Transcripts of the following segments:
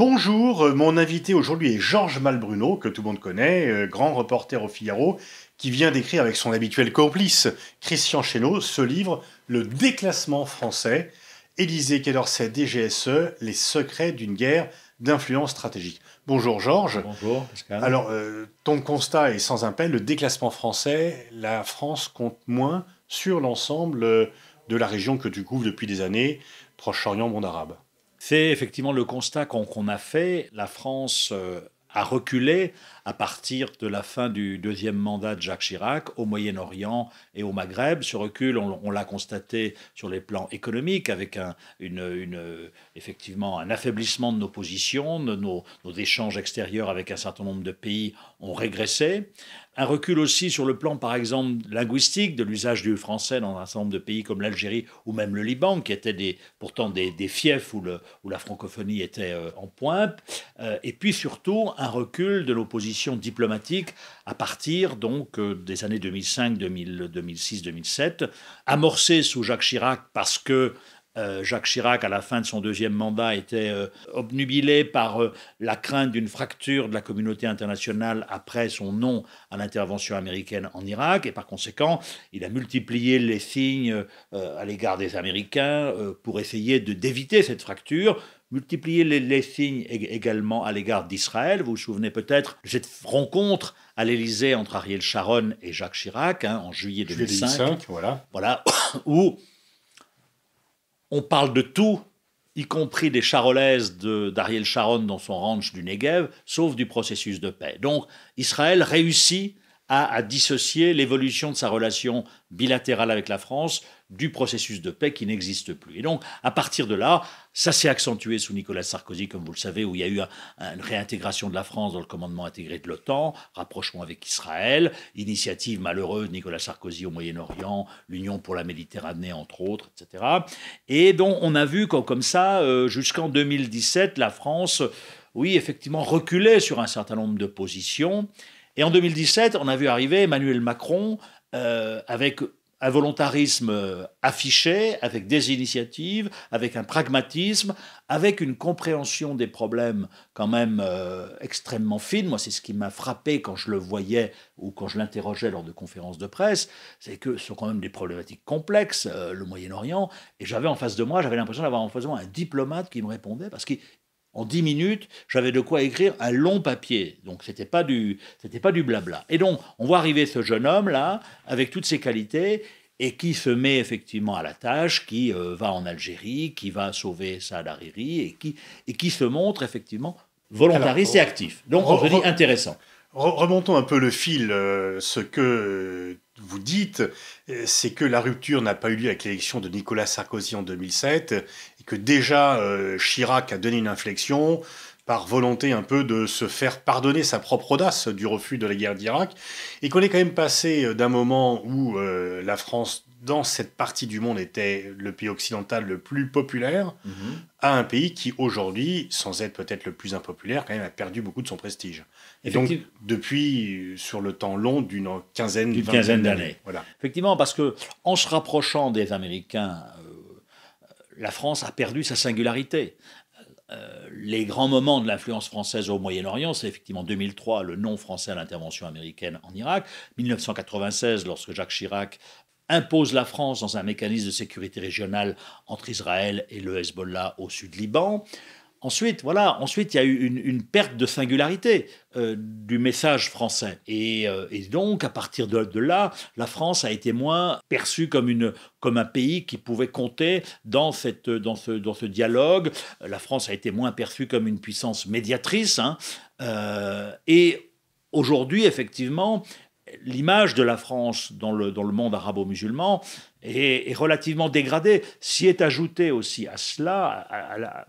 Bonjour, euh, mon invité aujourd'hui est Georges Malbruno, que tout le monde connaît, euh, grand reporter au Figaro, qui vient d'écrire avec son habituel complice, Christian Chesneau, ce livre, Le déclassement français, Élysée Quai DGSE, les secrets d'une guerre d'influence stratégique. Bonjour Georges. Bonjour Alors, euh, ton constat est sans appel, le déclassement français, la France compte moins sur l'ensemble de la région que tu couvres depuis des années, Proche-Orient, monde arabe. C'est effectivement le constat qu'on a fait. La France euh, a reculé à partir de la fin du deuxième mandat de Jacques Chirac au Moyen-Orient et au Maghreb. Ce recul, on, l'a constaté sur les plans économiques avec un, une, effectivement un affaiblissement de nos positions, nos, échanges extérieurs avec un certain nombre de pays ont régressé. Un recul aussi sur le plan, par exemple, linguistique, de l'usage du français dans un certain nombre de pays comme l'Algérie ou même le Liban, qui étaient des, pourtant des, fiefs où, le, où la francophonie était euh, en pointe. Euh, et puis surtout, un recul de l'opposition diplomatique à partir donc euh, des années 2005, 2006, 2007, amorcé sous Jacques Chirac parce que euh, Jacques Chirac, à la fin de son deuxième mandat, était euh, obnubilé par la crainte d'une fracture de la communauté internationale après son non à l'intervention américaine en Irak. Et par conséquent, il a multiplié les signes à l'égard des Américains pour essayer d'éviter cette fracture. Multipliez les, signes également à l'égard d'Israël. Vous vous souvenez peut-être de cette rencontre à l'Élysée entre Ariel Sharon et Jacques Chirac hein, en juillet 2005. voilà. voilà, où on parle de tout, y compris des charolaises d'Ariel Sharon dans son ranch du Negev, sauf du processus de paix. Donc Israël réussit à dissocier l'évolution de sa relation bilatérale avec la France du processus de paix qui n'existe plus. Et donc, à partir de là, ça s'est accentué sous Nicolas Sarkozy, comme vous le savez, où il y a eu une réintégration de la France dans le commandement intégré de l'OTAN, rapprochement avec Israël, initiative malheureuse Nicolas Sarkozy au Moyen-Orient, l'Union pour la Méditerranée, entre autres, etc. Et donc, on a vu comme, comme ça, euh, jusqu'en 2017, la France, oui, effectivement, reculait sur un certain nombre de positions. Et en 2017, on a vu arriver Emmanuel Macron euh, avec un volontarisme euh, affiché, avec des initiatives, avec un pragmatisme, avec une compréhension des problèmes quand même euh, extrêmement fine. Moi, c'est ce qui m'a frappé quand je le voyais ou quand je l'interrogeais lors de conférences de presse, c'est que ce sont quand même des problématiques complexes, le Moyen-Orient, et j'avais en face de moi, j'avais l'impression d'avoir en face de moi un diplomate qui me répondait, parce qu'il en dix minutes, j'avais de quoi écrire un long papier. Donc, ce n'était pas, du, pas du blabla. Et donc, on voit arriver ce jeune homme-là, avec toutes ses qualités, et qui se met effectivement à la tâche, qui euh, va en Algérie, qui va sauver Saad et qui, et qui se montre effectivement volontariste et actif. Donc, on se dit intéressant. Remontons un peu le fil, euh, ce que vous dites, euh, c'est que la rupture n'a pas eu lieu avec l'élection de Nicolas Sarkozy en 2007 et que déjà euh, Chirac a donné une inflexion par volonté un peu de se faire pardonner sa propre audace du refus de la guerre d'Irak et qu'on est quand même passé euh, d'un moment où la France dans cette partie du monde était le pays occidental le plus populaire, mhm. à un pays qui aujourd'hui, sans être peut-être le plus impopulaire, a perdu beaucoup de son prestige. Et donc depuis sur le temps long d'une quinzaine, quinzaine d'années. Voilà. Effectivement, parce que en se rapprochant des Américains, euh, la France a perdu sa singularité. Euh, les grands moments de l'influence française au Moyen-Orient, c'est effectivement 2003, le nom français à l'intervention américaine en Irak, 1996, lorsque Jacques Chirac impose la France dans un mécanisme de sécurité régionale entre Israël et le Hezbollah au sud Liban. Ensuite, voilà, ensuite, il y a eu une, perte de singularité euh, du message français. Euh, et, donc, à partir de, de, là, la France a été moins perçue comme, une, comme un pays qui pouvait compter dans, cette, dans, ce, dans ce dialogue. La France a été moins perçue comme une puissance médiatrice. Hein. Euh, et aujourd'hui, effectivement, l'image de la France dans le, dans le monde arabo-musulman est, relativement dégradée. S'y est ajouté aussi à cela, à, à,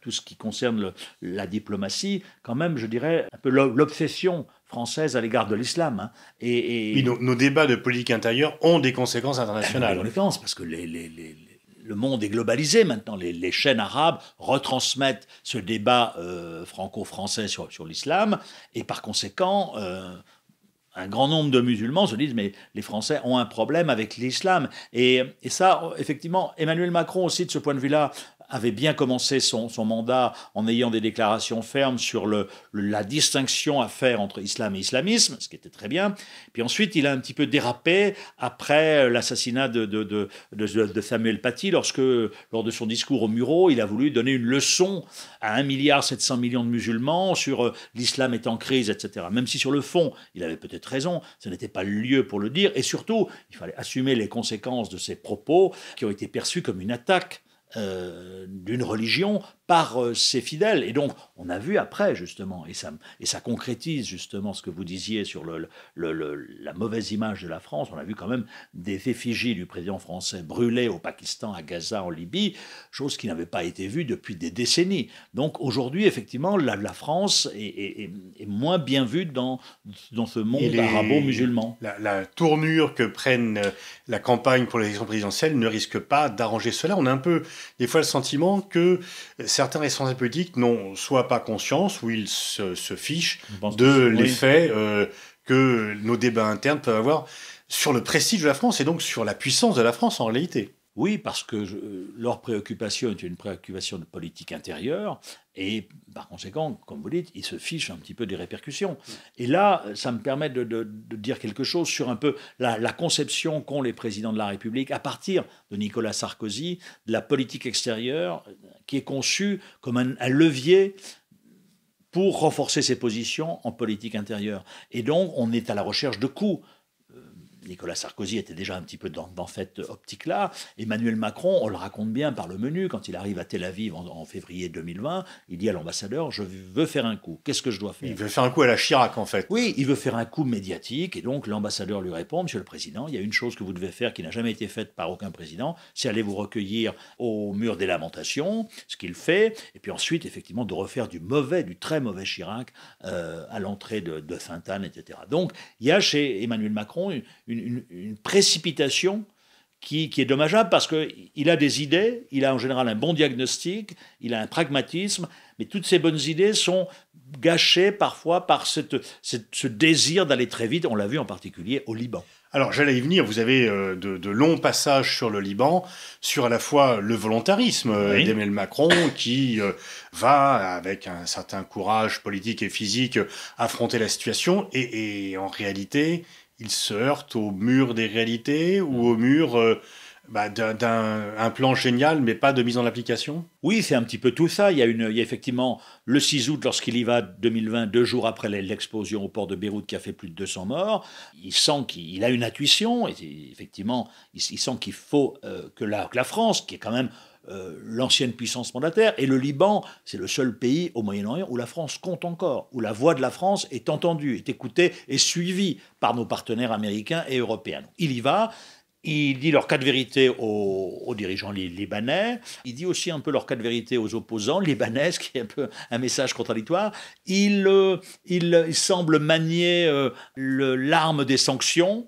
tout ce qui concerne la diplomatie, quand même, je dirais, un peu l'obsession française à l'égard de l'islam. Hein. Et, nos, débats de politique intérieure ont des conséquences internationales. en conséquences, parce que le monde est globalisé maintenant. Les, chaînes arabes retransmettent ce débat euh, franco-français sur, sur l'islam et par conséquent, euh, un grand nombre de musulmans se disent mais les Français ont un problème avec l'islam. Et, ça, effectivement, Emmanuel Macron aussi, de ce point de vue-là, avait bien commencé son, mandat en ayant des déclarations fermes sur la distinction à faire entre islam et islamisme, ce qui était très bien. Puis ensuite, il a un petit peu dérapé après l'assassinat de, Samuel Paty, lorsque, lors de son discours au Murau, il a voulu donner une leçon à 1,7 milliard de musulmans sur euh, l'islam est en crise, etc. Même si sur le fond, il avait peut-être raison, ce n'était pas le lieu pour le dire. Et surtout, il fallait assumer les conséquences de ses propos qui ont été perçus comme une attaque euh, d'une religion par euh, ses fidèles. Et donc, on a vu après, justement, et ça, et ça concrétise justement ce que vous disiez sur le, la mauvaise image de la France, on a vu quand même des effigies du président français brûlées au Pakistan, à Gaza, en Libye, chose qui n'avait pas été vue depuis des décennies. Donc aujourd'hui, effectivement, la, la France est, moins bien vue dans, dans ce monde arabo-musulman. La, tournure que prennent euh, la campagne pour l'élection présidentielle ne risque pas d'arranger cela. On a un peu, des fois, le sentiment que certains responsables politiques n'ont soit pas conscience, ou ils se, fichent de l'effet euh, que nos débats internes peuvent avoir sur le prestige de la France et donc sur la puissance de la France en réalité. Oui, parce que euh, leur préoccupation est une préoccupation de politique intérieure, et par conséquent, comme vous dites, ils se fichent un petit peu des répercussions. Mm. Et là, ça me permet de, dire quelque chose sur un peu la, conception qu'ont les présidents de la République à partir de Nicolas Sarkozy, de la politique extérieure, euh, qui est conçue comme un, un levier pour renforcer ses positions en politique intérieure. Et donc, on est à la recherche de coups. Nicolas Sarkozy était déjà un petit peu dans, dans cette optique-là. Emmanuel Macron, on le raconte bien par le menu, quand il arrive à Tel Aviv en, février 2020, il dit à l'ambassadeur, je veux faire un coup, qu'est-ce que je dois faire Il veut faire un coup à la Chirac, en fait. Oui, il veut faire un coup médiatique, et donc l'ambassadeur lui répond, Monsieur le Président, il y a une chose que vous devez faire qui n'a jamais été faite par aucun président, c'est aller vous recueillir au mur des lamentations, ce qu'il fait, et puis ensuite, effectivement, de refaire du mauvais, du très mauvais Chirac euh, à l'entrée de, Fintan, Sainte-Anne, etc. Donc, il y a chez Emmanuel Macron une une, précipitation qui, est dommageable parce qu'il a des idées, il a en général un bon diagnostic, il a un pragmatisme, mais toutes ces bonnes idées sont gâchées parfois par cette, ce désir d'aller très vite, on l'a vu en particulier au Liban. Alors j'allais y venir, vous avez euh, de, longs passages sur le Liban, sur à la fois le volontarisme euh, d'Emmanuel Macron qui euh, va avec un certain courage politique et physique affronter la situation et, et en réalité il se heurte au mur des réalités ou au mur euh, bah, d'un plan génial, mais pas de mise en application Oui, c'est un petit peu tout ça. Il y a, une, effectivement le 6 août, lorsqu'il y va 2020, deux jours après l'explosion au port de Beyrouth qui a fait plus de 200 morts, il sent qu'il a une intuition, et effectivement, il, sent qu'il faut euh, que la France, qui est quand même euh, l'ancienne puissance mandataire. Et le Liban, c'est le seul pays au Moyen-Orient où la France compte encore, où la voix de la France est entendue, est écoutée et suivie par nos partenaires américains et européens. Il y va. Il dit leur cas de vérité aux, dirigeants libanais. Il dit aussi un peu leur cas de vérité aux opposants libanais, ce qui est un peu un message contradictoire. Il, euh, il, semble manier euh, l'arme des sanctions.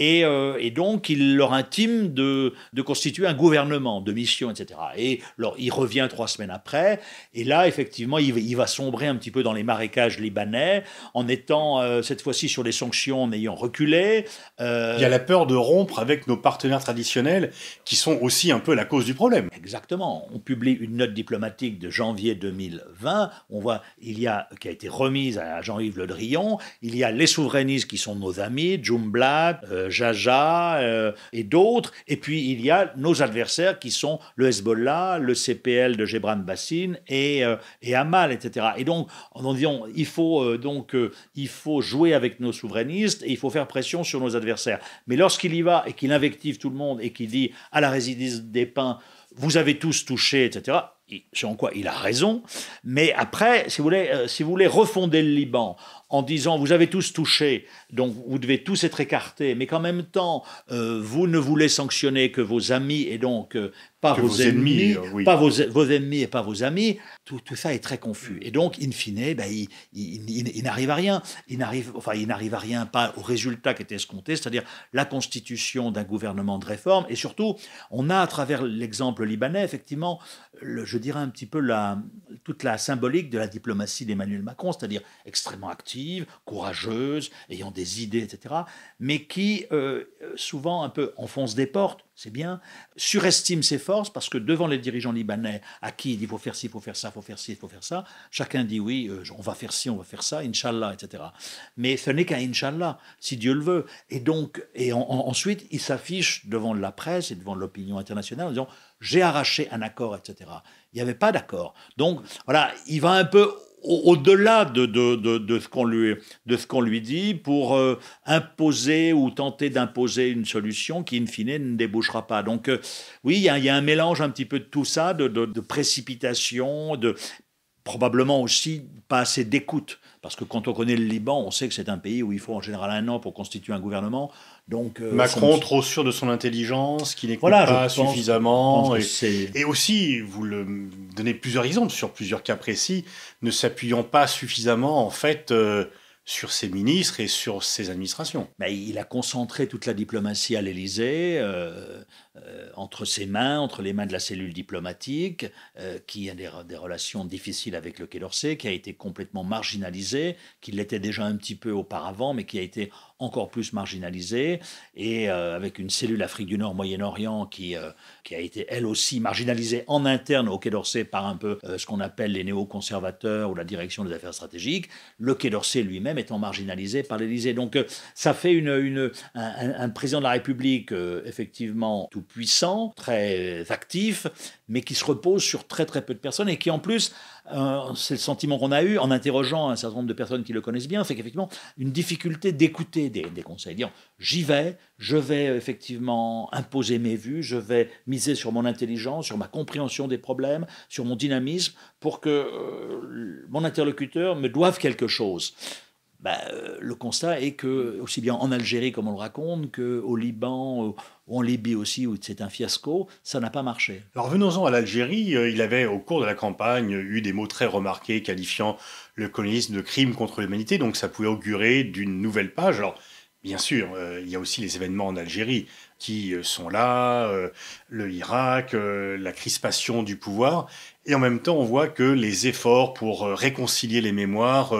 Euh, et, donc il leur intime de, constituer un gouvernement de mission, etc. Et alors, il revient trois semaines après, et là, effectivement, il, va sombrer un petit peu dans les marécages libanais, en étant euh, cette fois-ci sur les sanctions, en ayant reculé. Euh, il y a la peur de rompre avec nos partenaires traditionnels, qui sont aussi un peu la cause du problème. Exactement. On publie une note diplomatique de janvier 2020, on voit, il y a, qui a été remise à Jean-Yves Le Drian, il y a les souverainistes qui sont nos amis, Jumblat, Jaja euh, et d'autres. Et puis il y a nos adversaires qui sont le Hezbollah, le CPL de Gebran Bassin et, euh, et Hamal, etc. Et donc, en dit, il, faut, euh, donc il faut jouer avec nos souverainistes et il faut faire pression sur nos adversaires. Mais lorsqu'il y va et qu'il invective tout le monde et qu'il dit à la résidence des pins, vous avez tous touché, etc. sur quoi il a raison. Mais après, si vous voulez, si vous voulez refonder le Liban en disant vous avez tous touché, donc vous devez tous être écartés, mais qu'en même temps, euh, vous ne voulez sanctionner que vos amis et donc euh, euh, pas vos, ennemis, pas vos, ennemis et pas vos amis, tout, tout, ça est très confus. Et donc, in fine, ben, il, n'arrive à rien. Il n'arrive, enfin, il n'arrive à rien, pas au résultat qui était escompté, c'est-à-dire la constitution d'un gouvernement de réforme. Et surtout, on a à travers l'exemple libanais, effectivement, je dirais un petit peu la, toute la symbolique de la diplomatie d'Emmanuel Macron, c'est-à-dire extrêmement active, courageuse, ayant des idées, etc., mais qui euh, souvent un peu enfonce des portes c'est bien, surestime ses forces parce que devant les dirigeants libanais à qui il dit faut faire ci, faut faire ça, faut faire ci, faut faire ça, chacun dit oui, euh, on va faire ci, on va faire ça, Inch'Allah, etc. Mais ce n'est qu'un Inch'Allah, si Dieu le veut. Et donc, et ensuite, il s'affiche devant la presse et devant l'opinion internationale en disant j'ai arraché un accord, etc. Il n'y avait pas d'accord. Donc, voilà, il va un peu au-delà de, de, ce qu'on lui, de lui dit pour euh, imposer ou tenter d'imposer une solution qui, in fine, ne débouchera pas. Donc euh, oui, il y, a un mélange un petit peu de tout ça, de, de, précipitation, de probablement aussi pas assez d'écoute. Parce que quand on connaît le Liban, on sait que c'est un pays où il faut en général un an pour constituer un gouvernement. Donc, euh, Macron, trop sûr de son intelligence, qui n'écoute pas suffisamment. et, aussi, vous le donnez plusieurs exemples sur plusieurs cas précis, ne s'appuyant pas suffisamment, en fait, euh, sur ses ministres et sur ses administrations. Mais il a concentré toute la diplomatie à l'Élysée. Euh, euh, entre ses mains, entre les mains de la cellule diplomatique, euh, qui a des, relations difficiles avec le Quai d'Orsay, qui a été complètement marginalisé, qui l'était déjà un petit peu auparavant, mais qui a été encore plus marginalisé, et euh, avec une cellule Afrique du Nord, Moyen-Orient, qui, qui a été elle aussi marginalisée en interne au Quai d'Orsay par un peu ce qu'on appelle les néo-conservateurs ou la direction des affaires stratégiques, le Quai d'Orsay lui-même étant marginalisé par l'Élysée. Donc ça fait une, un, un, président de la République effectivement tout puissant, très actif, mais qui se repose sur très très peu de personnes et qui en plus, euh, c'est le sentiment qu'on a eu en interrogeant un certain nombre de personnes qui le connaissent bien, c'est qu'effectivement une difficulté d'écouter des, des, conseils, j'y vais, je vais effectivement imposer mes vues, je vais miser sur mon intelligence, sur ma compréhension des problèmes, sur mon dynamisme, pour que euh, mon interlocuteur me doive quelque chose. Bah, euh, le constat est que, aussi bien en Algérie comme on le raconte, qu'au Liban, ou en Libye aussi, où c'est un fiasco, ça n'a pas marché. Alors venons-en à l'Algérie. Euh, il avait, au cours de la campagne, eu des mots très remarqués qualifiant le colonialisme de crime contre l'humanité, donc ça pouvait augurer d'une nouvelle page. Alors, bien sûr, euh, il y a aussi les événements en Algérie qui sont là, le Irak, la crispation du pouvoir, et en même temps, on voit que les efforts pour réconcilier les mémoires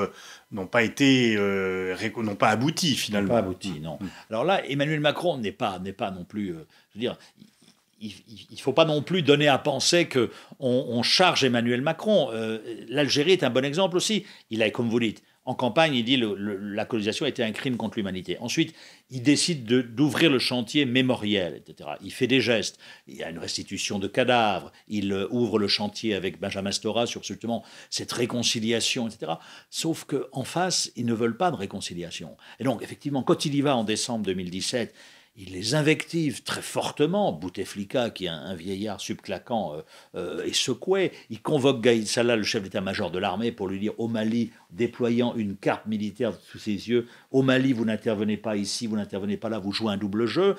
n'ont pas été euh, n'ont pas abouti finalement. Pas abouti, mm. non. Mm. Alors là, Emmanuel Macron n'est pas n'est pas non plus, euh, je veux dire. Il ne faut pas non plus donner à penser que on, charge Emmanuel Macron. Euh, L'Algérie est un bon exemple aussi. Il a, comme vous dites, en campagne, il dit que la colonisation était un crime contre l'humanité. Ensuite, il décide d'ouvrir le chantier mémoriel, etc. Il fait des gestes. Il y a une restitution de cadavres. Il euh, ouvre le chantier avec Benjamin Stora sur justement cette réconciliation, etc. Sauf qu'en face, ils ne veulent pas de réconciliation. Et donc, effectivement, quand il y va en décembre 2017, il les invective très fortement. Bouteflika, qui est un, vieillard subclaquant, et euh, euh, secoué. Il convoque Gaïd Salah, le chef d'état-major de l'armée, pour lui dire au Mali, déployant une carte militaire sous ses yeux, au Mali, vous n'intervenez pas ici, vous n'intervenez pas là, vous jouez un double jeu.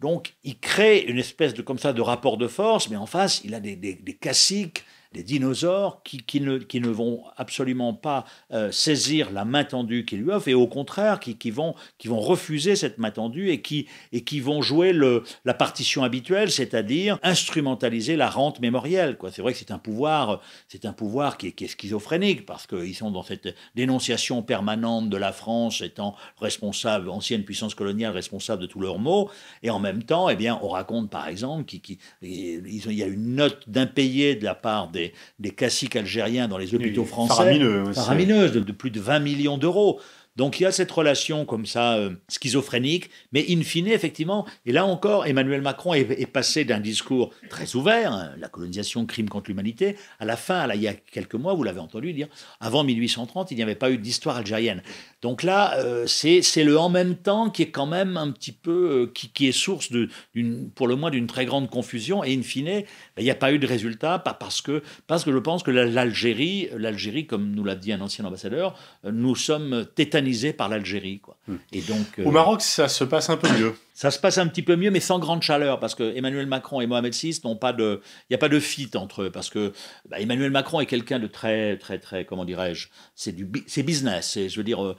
Donc, il crée une espèce de comme ça de rapport de force, mais en face, il a des, des caciques des dinosaures qui, qui, ne, qui ne vont absolument pas euh, saisir la main tendue qu'ils lui offrent et au contraire qui, qui, vont, qui vont refuser cette main tendue et qui, et qui vont jouer le, la partition habituelle, c'est-à-dire instrumentaliser la rente mémorielle. Quoi. C'est vrai que c'est un pouvoir, c'est un pouvoir qui est, schizophrénique parce qu'ils sont dans cette dénonciation permanente de la France étant responsable, ancienne puissance coloniale responsable de tous leurs maux et en même temps, eh bien, on raconte par exemple qu'il qui, y a une note d'impayé de la part des des, classiques algériens dans les hôpitaux français. paramineuses de plus de 20 millions d'euros. Donc il y a cette relation comme ça euh, schizophrénique, mais in fine, effectivement, et là encore, Emmanuel Macron est, passé d'un discours très ouvert, hein, la colonisation, crime contre l'humanité, à la fin, il y a quelques mois, vous l'avez entendu dire, avant 1830, il n'y avait pas eu d'histoire algérienne. Donc là, euh, c'est le en même temps qui est quand même un petit peu, euh, qui, est source, de, pour le moins, d'une très grande confusion, et in fine, ben, il n'y a pas eu de résultat, pas parce que, parce que je pense que l'Algérie, l'Algérie, comme nous l'a dit un ancien ambassadeur, nous sommes tétanisés par l'Algérie. Quoi. Hmm. Et donc, euh, Au Maroc, ça se passe un peu mieux. Ça se passe un petit peu mieux, mais sans grande chaleur, parce que Emmanuel Macron et Mohamed VI n'ont pas de, il n'y a pas de fit entre eux, parce que bah, Emmanuel Macron est quelqu'un de très, très, très, comment dirais-je, c'est du, c'est business, c'est, je veux dire, euh,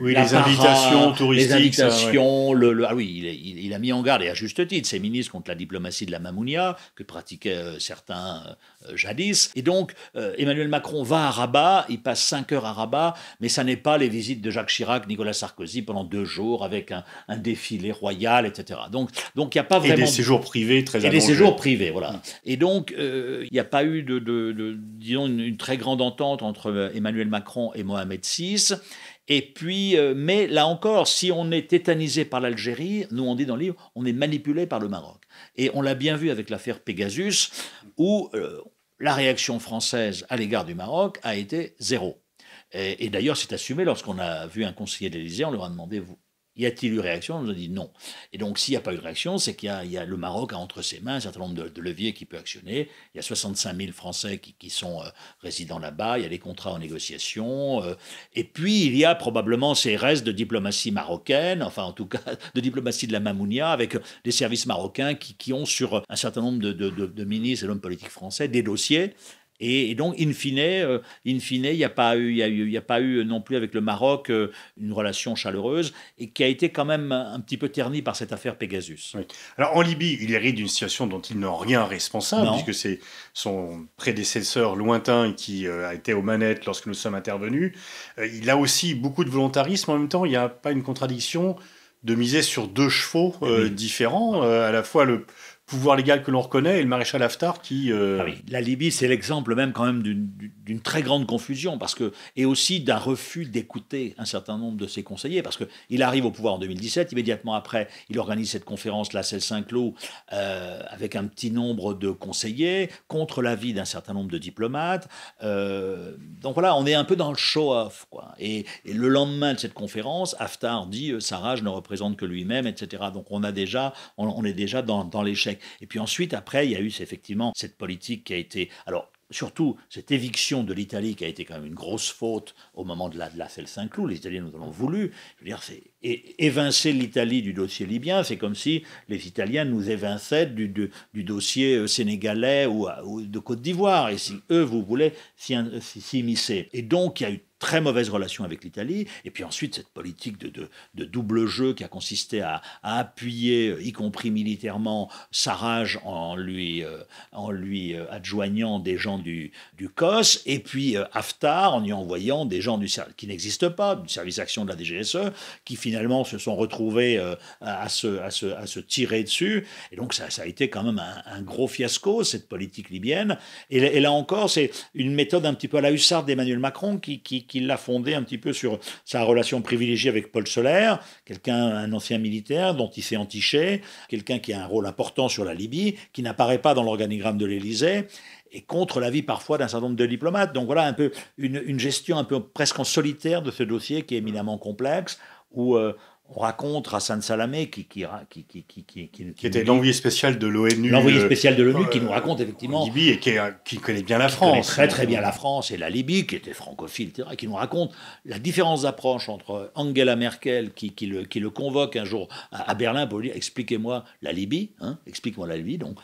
oui, les invitations touristiques, les invitations, le, ah oui, il, a mis en garde et à juste titre ses ministres contre la diplomatie de la mamounia que pratiquaient euh, certains euh, jadis, et donc Emmanuel Macron va à Rabat, il passe cinq heures à Rabat, mais ça n'est pas les visites de Jacques Chirac, Nicolas Sarkozy pendant deux jours avec un défilé royal etc. Donc, donc il n'y a pas vraiment. Et des séjours privés très allongés. Et des séjours privés, voilà. Mmh. Et donc, il euh, n'y a pas eu de, disons, une, très grande entente entre euh, Emmanuel Macron et Mohamed VI. Et puis, euh, mais là encore, si on est tétanisé par l'Algérie, nous on dit dans le livre, on est manipulé par le Maroc. Et on l'a bien vu avec l'affaire Pegasus, où la réaction française à l'égard du Maroc a été zéro. Et, d'ailleurs, c'est assumé lorsqu'on a vu un conseiller de on leur a demandé vous, y a-t-il eu réaction On nous a dit non. Et donc, s'il n'y a pas eu réaction, c'est qu'il y, a le Maroc a entre ses mains un certain nombre de, leviers qui peut actionner. Il y a 65 000 Français qui, sont euh, résidents là-bas. Il y a des contrats en négociation. Euh. et puis, il y a probablement ces restes de diplomatie marocaine, enfin, en tout cas, de diplomatie de la Mamounia, avec euh, des services marocains qui, ont sur un certain nombre de, de ministres et d'hommes politiques français des dossiers et, donc, in fine, euh, il n'y a, pas eu, y a pas eu non plus avec le Maroc euh, une relation chaleureuse et qui a été quand même un petit peu ternie par cette affaire Pegasus. Alors, en Libye, il hérite d'une situation dont il n'a rien responsable, puisque c'est son prédécesseur lointain qui euh, a été aux manettes lorsque nous sommes intervenus. il a aussi beaucoup de volontarisme. En même temps, il n'y a pas une contradiction de miser sur deux chevaux différents, à la fois le pouvoir légal que l'on reconnaît et le maréchal Haftar qui. Euh, ah la Libye, c'est l'exemple même quand même d'une très grande confusion parce que et aussi d'un refus d'écouter un certain nombre de ses conseillers parce que il arrive au pouvoir en 2017 immédiatement après il organise cette conférence la celle Saint-Cloud euh, avec un petit nombre de conseillers contre l'avis d'un certain nombre de diplomates euh, donc voilà on est un peu dans le show off et, le lendemain de cette conférence Haftar dit je ne représente que lui-même etc donc on a déjà on, est déjà dans, dans l'échec et puis ensuite, après, il y a eu effectivement cette politique qui a été... Alors, surtout, cette éviction de l'Italie qui a été quand même une grosse faute au moment de la, de Saint-Cloud, les Italiens nous en ont voulu. dire, évincer l'Italie du dossier libyen, c'est comme si les Italiens nous évinçaient du, dossier euh, sénégalais ou, ou de Côte d'Ivoire. Et si eux, vous voulez s'immiscer. Et donc, il y a eu très mauvaise relation avec l'Italie. Et puis ensuite, cette politique de, de, double jeu qui a consisté à, appuyer, euh, y compris militairement, Sarraj en lui, euh, en lui euh, adjoignant des gens du, du COS, et puis Haftar en y envoyant des gens du, qui n'existent pas, du service action de la DGSE, qui finalement se sont retrouvés à, se, à, se, à, se, tirer dessus. Et donc ça, ça a été quand même un, gros fiasco, cette politique libyenne. Et, là encore, c'est une méthode un petit peu à la hussarde d'Emmanuel Macron qui qui l'a fondé un petit peu sur sa relation privilégiée avec Paul Solaire, quelqu'un, un ancien militaire dont il s'est entiché, quelqu'un qui a un rôle important sur la Libye, qui n'apparaît pas dans l'organigramme de l'Élysée et contre l'avis parfois d'un certain nombre de diplomates. Donc voilà un peu une, gestion un peu presque en solitaire de ce dossier qui est éminemment complexe, où euh, on raconte Hassan Salamé, qui, qui, qui, qui, était l'envoyé spécial de l'ONU. L'envoyé spécial de l'ONU euh, qui nous raconte effectivement. Libye et qui, connaît bien la France. très très bien la France et la Libye, qui était francophile, etc., qui nous raconte la différence d'approche entre Angela Merkel, qui, le, qui le convoque un jour à, Berlin pour lui dire Expliquez-moi la Libye, hein, explique-moi la Libye. Donc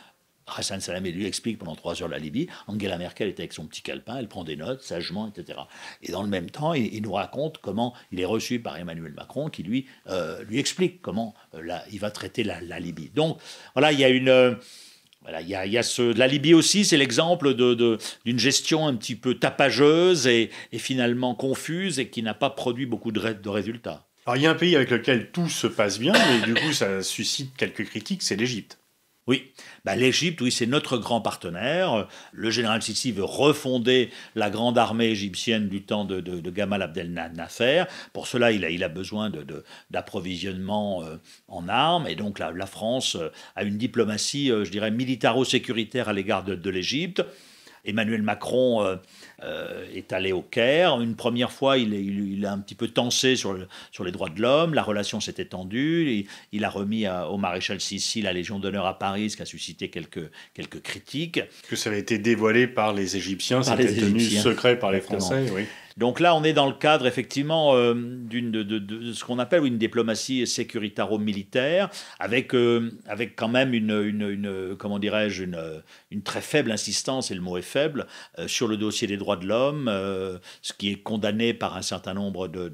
Hassan Salamé lui explique pendant trois heures la Libye. Angela Merkel est avec son petit calepin, elle prend des notes sagement, etc. Et dans le même temps, il, nous raconte comment il est reçu par Emmanuel Macron, qui lui, euh, lui explique comment euh, il va traiter la, Libye. Donc voilà, il y a une... Euh, voilà, il y a, ce, la Libye aussi, c'est l'exemple d'une de, gestion un petit peu tapageuse et, finalement confuse et qui n'a pas produit beaucoup de, de résultats. Alors il y a un pays avec lequel tout se passe bien, mais du coup ça suscite quelques critiques, c'est l'Égypte. Oui, bah, l'Égypte, oui, c'est notre grand partenaire. Le général Sisi veut refonder la grande armée égyptienne du temps de, Gamal Abdel Nasser. Pour cela, il a, besoin d'approvisionnement euh, en armes. Et donc, la, France euh, a une diplomatie, euh, je dirais, militaro-sécuritaire à l'égard de l'Égypte. Emmanuel Macron euh, euh, est allé au Caire. Une première fois, il, a un petit peu tensé sur, sur les droits de l'homme. La relation s'est étendue. Il, a remis au maréchal Sissi la Légion d'honneur à Paris, ce qui a suscité quelques, quelques critiques. Que ça avait été dévoilé par les Égyptiens, c'était tenu secret par les Français. Oui. Donc là, on est dans le cadre effectivement euh, de, ce qu'on appelle une diplomatie sécuritaro-militaire, avec, euh, avec quand même une, comment dirais-je, une, une, très faible insistance, et le mot est faible, euh, sur le dossier des droits de l'homme, ce qui est condamné par un certain nombre de,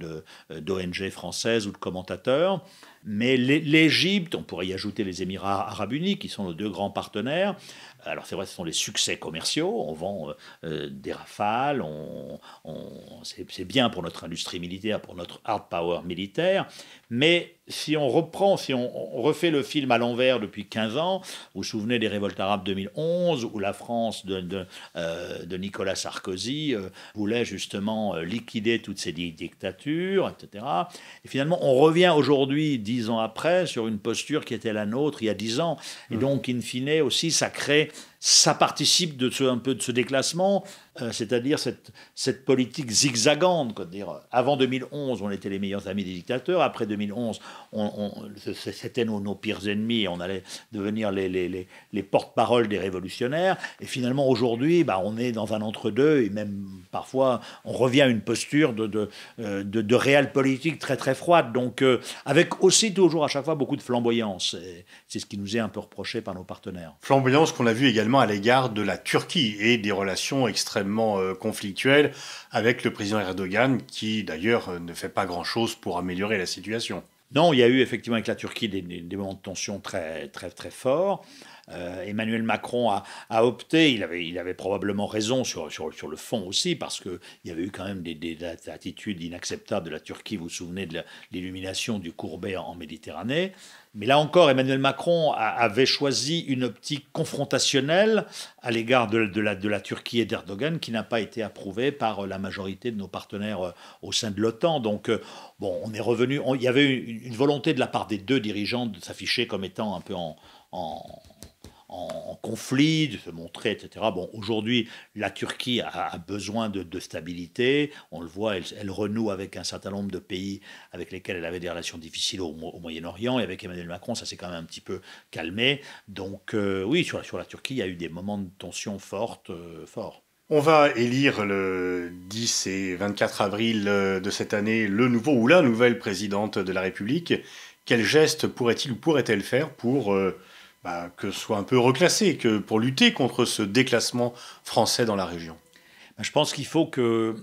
d'ONG françaises ou de commentateurs. Mais l'Égypte, on pourrait y ajouter les Émirats arabes unis, qui sont nos deux grands partenaires, alors c'est vrai, ce sont les succès commerciaux, on vend euh, euh, des rafales, c'est bien pour notre industrie militaire, pour notre hard power militaire, mais si on reprend, si on, refait le film à l'envers depuis 15 ans, vous vous souvenez des révoltes arabes 2011, où la France de, euh, Nicolas Sarkozy euh, voulait justement euh, liquider toutes ces dictatures, etc. Et finalement, on revient aujourd'hui, dix ans après, sur une posture qui était la nôtre il y a dix ans. Et mmh. donc, in fine, aussi, ça crée ça participe de ce, un peu de ce déclassement, euh, c'est-à-dire cette, cette, politique zigzagante. dire, euh, avant 2011, on était les meilleurs amis des dictateurs. Après 2011, on, c'était nos, pires ennemis. On allait devenir les, les, porte-parole des révolutionnaires. Et finalement, aujourd'hui, bah, on est dans un entre-deux. Et même parfois, on revient à une posture de, de, euh, réelle politique très très froide. Donc, avec aussi toujours à chaque fois beaucoup de flamboyance. C'est ce qui nous est un peu reproché par nos partenaires. Flamboyance qu'on a vu également à l'égard de la Turquie et des relations extrêmement euh, conflictuelles avec le président Erdogan, qui d'ailleurs euh, ne fait pas grand-chose pour améliorer la situation. Non, il y a eu effectivement avec la Turquie des, moments de tension très, très, très forts. Euh, Emmanuel Macron a, opté, il avait, il avait probablement raison sur, sur, le fond aussi, parce qu'il y avait eu quand même des, attitudes inacceptables de la Turquie, vous vous souvenez de l'illumination du Courbet en, Méditerranée. Mais là encore, Emmanuel Macron avait choisi une optique confrontationnelle à l'égard de, la, de la Turquie et d'Erdogan qui n'a pas été approuvée par la majorité de nos partenaires euh, au sein de l'OTAN. Donc, euh, bon, on est revenu. il y avait une, volonté de la part des deux dirigeants de s'afficher comme étant un peu en en, conflit, de se montrer, etc. Bon, aujourd'hui, la Turquie a, besoin de, stabilité. On le voit, elle, renoue avec un certain nombre de pays avec lesquels elle avait des relations difficiles au, Moyen-Orient. Et avec Emmanuel Macron, ça s'est quand même un petit peu calmé. Donc euh, oui, sur, sur la Turquie, il y a eu des moments de tension forte, euh, fort. On va élire le 10 et 24 avril euh, de cette année le nouveau ou la nouvelle présidente de la République. Quel geste pourrait-il ou pourrait-elle faire pour bah, que soit un peu reclassé, que pour lutter contre ce déclassement français dans la région Je pense qu'il faut que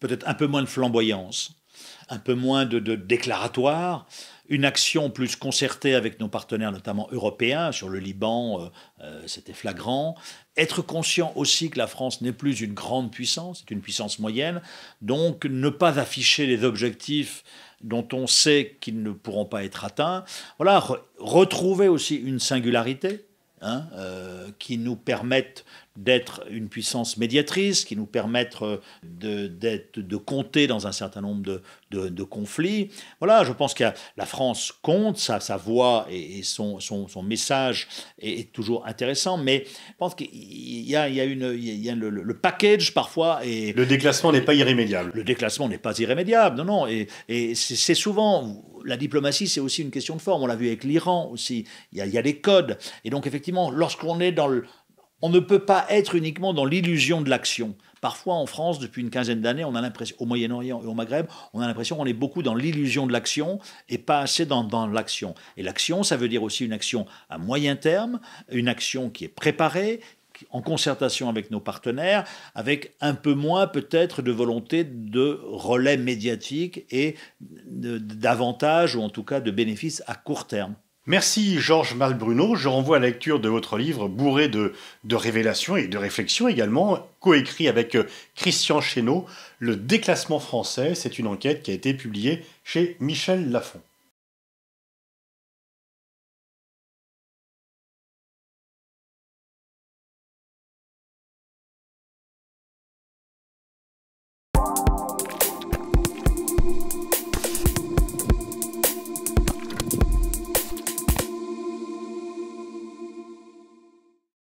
peut-être un peu moins de flamboyance, un peu moins de, déclaratoire, une action plus concertée avec nos partenaires, notamment européens, sur le Liban, euh, euh, c'était flagrant. Être conscient aussi que la France n'est plus une grande puissance, c'est une puissance moyenne, donc ne pas afficher les objectifs dont on sait qu'ils ne pourront pas être atteints. Voilà, retrouver aussi une singularité, Hein, euh, qui nous permettent d'être une puissance médiatrice, qui nous permettent euh, de, de compter dans un certain nombre de, conflits. Voilà, je pense que la France compte, sa, sa voix et, son, son, message est, toujours intéressant, mais je pense qu'il y a, il une, il le, package parfois. Et, le déclassement n'est pas irrémédiable. Le déclassement n'est pas irrémédiable, non, non, et, et c'est souvent la diplomatie, c'est aussi une question de forme. On l'a vu avec l'Iran aussi. Il y, a, des codes. Et donc, effectivement, lorsqu'on est dans On ne peut pas être uniquement dans l'illusion de l'action. Parfois, en France, depuis une quinzaine d'années, on a l'impression, au Moyen-Orient et au Maghreb, on a l'impression qu'on est beaucoup dans l'illusion de l'action et pas assez dans, dans l'action. Et l'action, ça veut dire aussi une action à moyen terme, une action qui est préparée, en concertation avec nos partenaires, avec un peu moins peut-être de volonté de relais médiatique et d'avantages, ou en tout cas de bénéfices à court terme. Merci Georges Malbruno. Je renvoie à la lecture de votre livre bourré de, révélations et de réflexions également, coécrit avec euh, Christian Chesneau, Le déclassement français. C'est une enquête qui a été publiée chez Michel Lafont.